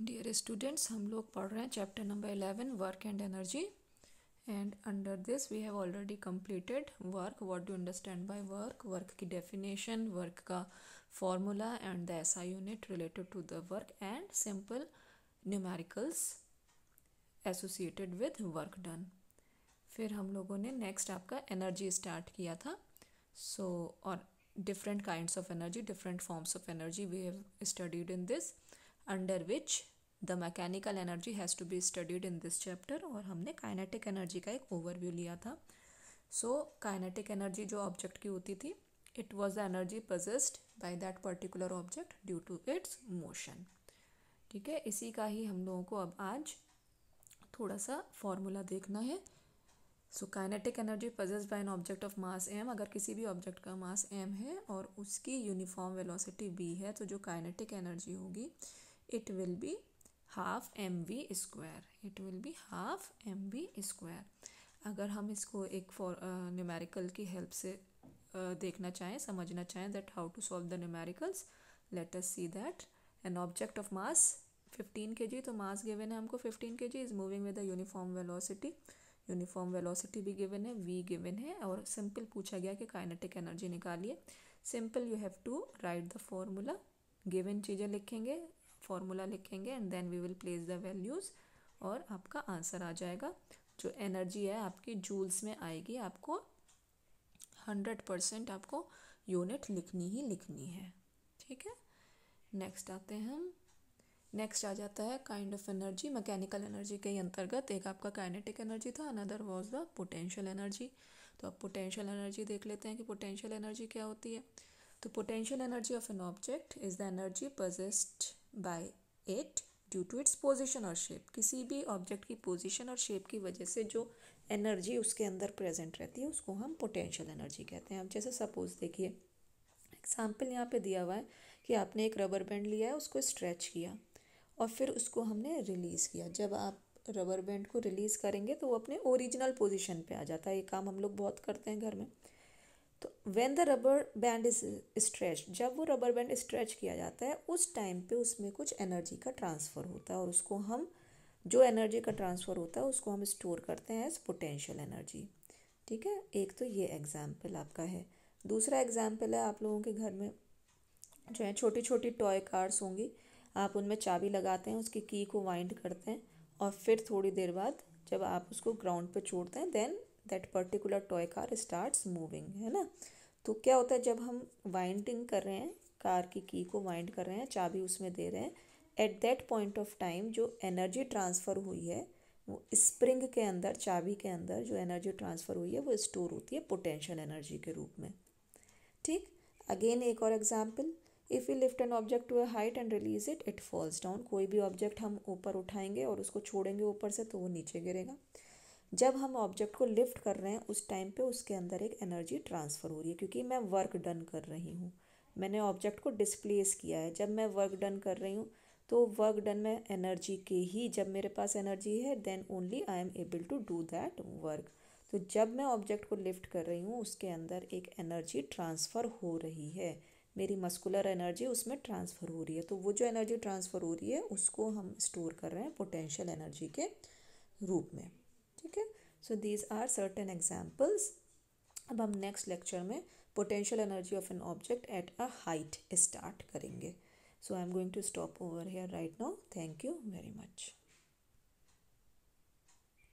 dear students हम लोग पढ़ रहे हैं chapter number eleven work and energy and under this we have already completed work what do understand by work work की definition work का formula and the ऐसा unit related to the work and simple numericals associated with work done फिर हम लोगों ने next आपका energy start किया था सो और different kind of energy different forms of energy we have studied in this under which the mechanical energy has to be studied in this chapter और हमने काइनेटिक एनर्जी का एक overview लिया था so kinetic energy जो object की होती थी it was the energy possessed by that particular object due to its motion ठीक है इसी का ही हम लोगों को अब आज थोड़ा सा फॉर्मूला देखना है so kinetic energy possess by an object of mass M अगर किसी भी ऑब्जेक्ट का मास एम है और उसकी यूनिफॉर्म वेलोसिटी बी है तो जो काइनेटिक एनर्जी होगी it will be half M V square it will be half M V square अगर हम इसको एक फॉर न्यूमेरिकल की हेल्प से uh, देखना चाहें समझना चाहें that how to solve the numericals let us see that an object of mass 15 K जी तो मास गिवन है हमको 15 K G is moving with a uniform velocity uniform velocity भी गिवन है वी गिवन है और सिंपल पूछा गया कि काइनेटिक एनर्जी निकालिए simple you have to write the formula given चीज़ें लिखेंगे फॉर्मूला लिखेंगे and then we will place the values और आपका आंसर आ जाएगा जो एनर्जी है आपकी जूल्स में आएगी आपको हंड्रेड परसेंट आपको यूनिट लिखनी ही लिखनी है ठीक है नेक्स्ट आते हैं हम नेक्स्ट आ जाता है kind of energy mechanical energy के अंतर्गत एक आपका काइनेटिक एनर्जी था another was the potential energy तो अब पोटेंशियल एनर्जी देख लेते हैं कि पोटेंशियल एनर्जी क्या होती है तो potential energy of an object is the energy possessed by it due to its position और शेप किसी भी ऑब्जेक्ट की पोजिशन और शेप की वजह से जो एनर्जी उसके अंदर प्रेजेंट रहती है उसको हम पोटेंशियल एनर्जी कहते हैं अब जैसे सपोज देखिए एग्जाम्पल यहाँ पे दिया हुआ है कि आपने एक रबर बैंड लिया है उसको स्ट्रेच किया और फिर उसको हमने रिलीज़ किया जब आप रबर बैंड को रिलीज़ करेंगे तो वो अपने ओरिजिनल पोजिशन पे आ जाता है ये काम हम लोग बहुत करते हैं घर में तो when the rubber band is stretch जब वो रबर बैंड स्ट्रेच किया जाता है उस टाइम पे उसमें कुछ एनर्जी का ट्रांसफ़र होता है और उसको हम जो एनर्जी का ट्रांसफ़र होता है उसको हम स्टोर करते हैं एज पोटेंशियल एनर्जी ठीक है एक तो ये एग्ज़ाम्पल आपका है दूसरा एग्ज़ाम्पल है आप लोगों के घर में जो है छोटी छोटी टॉय कार्स होंगी आप उनमें चाबी लगाते हैं उसकी की को वाइंड करते हैं और फिर थोड़ी देर बाद जब आप उसको ग्राउंड पर छोड़ते हैं then that particular toy car starts moving है ना तो क्या होता है जब हम वाइंडिंग कर रहे हैं कार की की को वाइंड कर रहे हैं चाबी उसमें दे रहे हैं at that point of time जो एनर्जी ट्रांसफ़र हुई है वो स्प्रिंग के अंदर चाबी के अंदर जो एनर्जी ट्रांसफ़र हुई है वो स्टोर होती है पोटेंशियल एनर्जी के रूप में ठीक अगेन एक और example if you lift an object to a height and release it it falls down कोई भी ऑब्जेक्ट हम ऊपर उठाएंगे और उसको छोड़ेंगे ऊपर से तो वो नीचे गिरेगा जब हम ऑब्जेक्ट को लिफ्ट कर रहे हैं उस टाइम पे उसके अंदर एक एनर्जी ट्रांसफ़र हो रही है क्योंकि मैं वर्क डन कर रही हूँ मैंने ऑब्जेक्ट को डिस्प्लेस किया है जब मैं वर्क डन कर रही हूँ तो वर्क डन में एनर्जी के ही जब मेरे पास एनर्जी है then only I am able to do that work तो जब मैं ऑब्जेक्ट को लिफ्ट कर रही हूँ उसके अंदर एक एनर्जी ट्रांसफ़र हो रही है मेरी मस्कुलर एनर्जी उसमें ट्रांसफ़र हो रही है तो वो जो एनर्जी ट्रांसफ़र हो रही है उसको हम स्टोर कर रहे हैं पोटेंशियल एनर्जी के रूप में so these are certain examples अब हम नेक्स्ट लेक्चर में potential energy of an object at a height start करेंगे so I am going to stop over here right now thank you very much